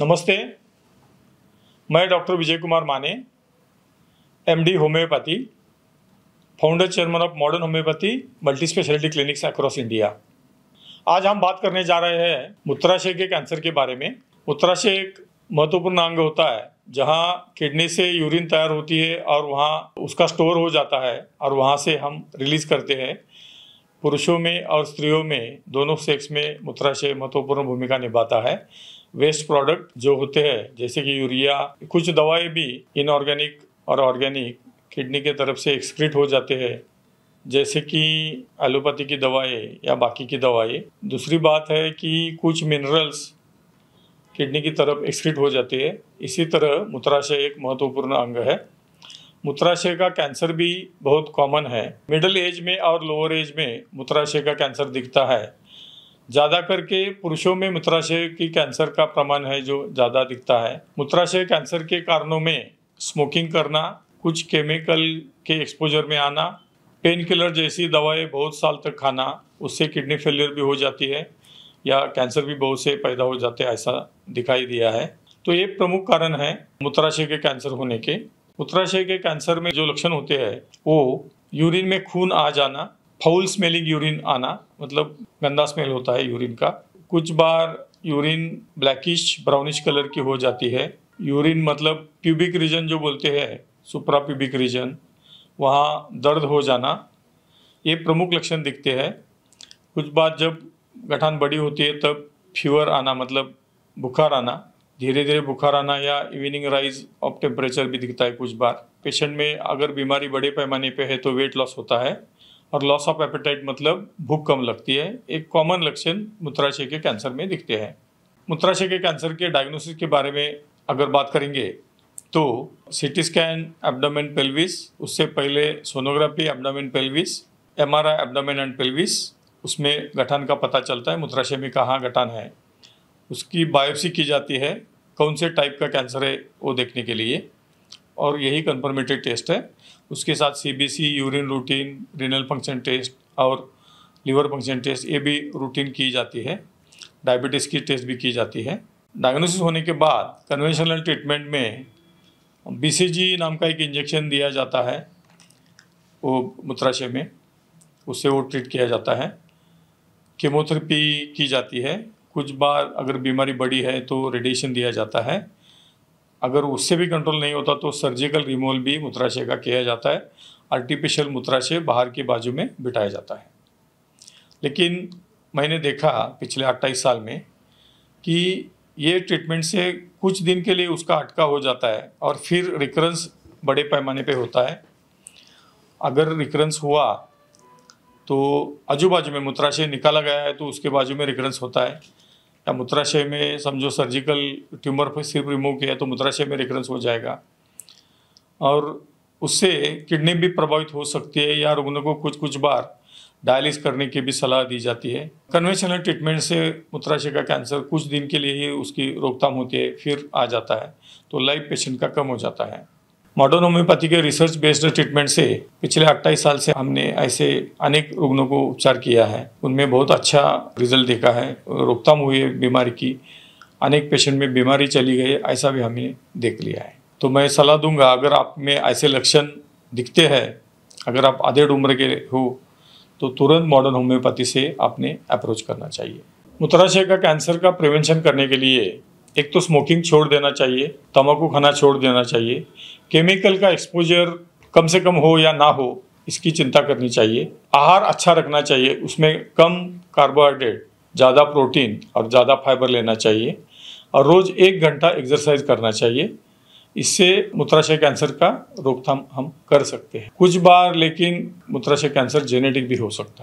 नमस्ते मैं doctor Vijay Kumar Mane MD homeopathy founder chairman of modern homeopathy multi speciality clinics across India आज हम बात करने जा रहे हैं मूत्राशय के कैंसर के बारे में मूत्राशय एक महत्वपूर्ण अंग होता है जहाँ किडनी से यूरिन तैयार होती है और वहाँ उसका स्टोर हो जाता है और वहाँ से हम रिलीज करते हैं पुरुषों में और स्त्रियों में दोनों सेक्स में मूत्राशय महत्वपूर्ण भूमिका निभाता है वेस्ट प्रोडक्ट जो होते हैं जैसे कि यूरिया कुछ दवाएं भी इनऑर्गेनिक और ऑर्गेनिक किडनी के तरफ से एक्सक्रीट हो जाते हैं जैसे कि एलोपैथी की दवाएं या बाकी की दवाएं दूसरी बात है कि कुछ मिनरल्स किडनी की तरफ एक्सक्रीट हो जाते हैं इसी तरह मूत्राशय एक महत्वपूर्ण अंग है मूत्राशय का कैंसर भी बहुत कॉमन है मिडिल एज में और लोअर एज में मूत्राशय का कैंसर दिखता है ज़्यादा करके पुरुषों में मूत्राशय के कैंसर का प्रमाण है जो ज़्यादा दिखता है मूत्राशय कैंसर के कारणों में स्मोकिंग करना कुछ केमिकल के एक्सपोजर में आना पेन किलर जैसी दवाएं बहुत साल तक खाना उससे किडनी फेलियर भी हो जाती है या कैंसर भी बहुत से पैदा हो जाते हैं ऐसा दिखाई दिया है तो ये प्रमुख कारण है मूत्राशय के कैंसर होने के मूत्राशय के कैंसर में जो लक्षण होते हैं वो यूरिन में खून आ जाना फाउल स्मेलिंग यूरिन आना मतलब गंदा स्मेल होता है यूरिन का कुछ बार यूरिन ब्लैकिश ब्राउनिश कलर की हो जाती है यूरिन मतलब प्यूबिक रीजन जो बोलते हैं सुप्रा प्यूबिक रीजन वहाँ दर्द हो जाना ये प्रमुख लक्षण दिखते हैं कुछ बार जब गठान बड़ी होती है तब फीवर आना मतलब बुखार आना धीरे धीरे बुखार आना या इवनिंग राइज ऑफ टेम्परेचर भी दिखता है कुछ बार पेशेंट में अगर बीमारी बड़े पैमाने पे है तो वेट लॉस होता है और लॉस ऑफ एपेटाइट मतलब भूख कम लगती है एक कॉमन लक्षण मूत्राशय के कैंसर में दिखते हैं मूत्राशय के कैंसर के डायग्नोसिस के बारे में अगर बात करेंगे तो सिटी स्कैन एब्डोमेन पेल्विस उससे पहले sonography abdomen pelvis M R I abdomen and pelvis उसमें गठन का पता चलता है मूत्राशय में कहाँ गठन है उसकी बायोप्सी की जाती है कौन से टाइप का कैंसर है वो देखने के लिए और यही कन्फर्मेटेड टेस्ट है उसके साथ CBC urine routine renal function test और लीवर फंक्शन टेस्ट ये भी रूटीन की जाती है डायबिटीज़ की टेस्ट भी की जाती है डायग्नोसिस होने के बाद कन्वेंशनल ट्रीटमेंट में बीसीजी नाम का एक इंजेक्शन दिया जाता है वो मूत्राशय में उससे वो ट्रीट किया जाता है कीमोथेरेपी की जाती है कुछ बार अगर बीमारी बड़ी है तो रेडिएशन दिया जाता है अगर उससे भी कंट्रोल नहीं होता तो सर्जिकल रिमूवल भी मूत्राशय का किया जाता है आर्टिफिशियल मूत्राशय बाहर के बाजू में बिठाया जाता है लेकिन मैंने देखा पिछले अट्ठाईस साल में कि ये ट्रीटमेंट से कुछ दिन के लिए उसका अटका हो जाता है और फिर रिकरेंस बड़े पैमाने पे होता है अगर रिकरेंस हुआ तो आजू बाजू में मूत्राशय निकाला गया है तो उसके बाजू में रिकरेंस होता है या मूत्राशय में समझो सर्जिकल ट्यूमर पर सिर्फ रिमूव किया तो मूत्राशय में रिकरेंस हो जाएगा और उससे किडनी भी प्रभावित हो सकती है या रुग्ण को कुछ कुछ बार डायलिस करने की भी सलाह दी जाती है कन्वेंशनल ट्रीटमेंट से मूत्राशय का कैंसर कुछ दिन के लिए ही उसकी रोकथाम होती है फिर आ जाता है तो लाइव पेशेंट का कम हो जाता है मॉडर्न होम्योपैथी के रिसर्च बेस्ड ट्रीटमेंट से पिछले 28 साल से हमने ऐसे अनेक रुग्णों को उपचार किया है उनमें बहुत अच्छा रिजल्ट देखा है रोकथाम हुई है बीमारी की अनेक पेशेंट में बीमारी चली गई ऐसा भी हमने देख लिया है तो मैं सलाह दूंगा अगर आप में ऐसे लक्षण दिखते हैं अगर आप आधेड़ उम्र के हो तो तुरंत मॉडर्न होम्योपैथी से आपने अप्रोच करना चाहिए मूत्राशय का कैंसर का प्रिवेंशन करने के लिए एक तो स्मोकिंग छोड़ देना चाहिए तम्बाकू खाना छोड़ देना चाहिए केमिकल का एक्सपोजर कम से कम हो या ना हो इसकी चिंता करनी चाहिए आहार अच्छा रखना चाहिए उसमें कम कार्बोहाइड्रेट ज़्यादा प्रोटीन और ज़्यादा फाइबर लेना चाहिए और रोज़ एक घंटा एक्सरसाइज करना चाहिए इससे मूत्राशय कैंसर का रोकथाम हम कर सकते हैं कुछ बार लेकिन मूत्राशय कैंसर जेनेटिक भी हो सकता है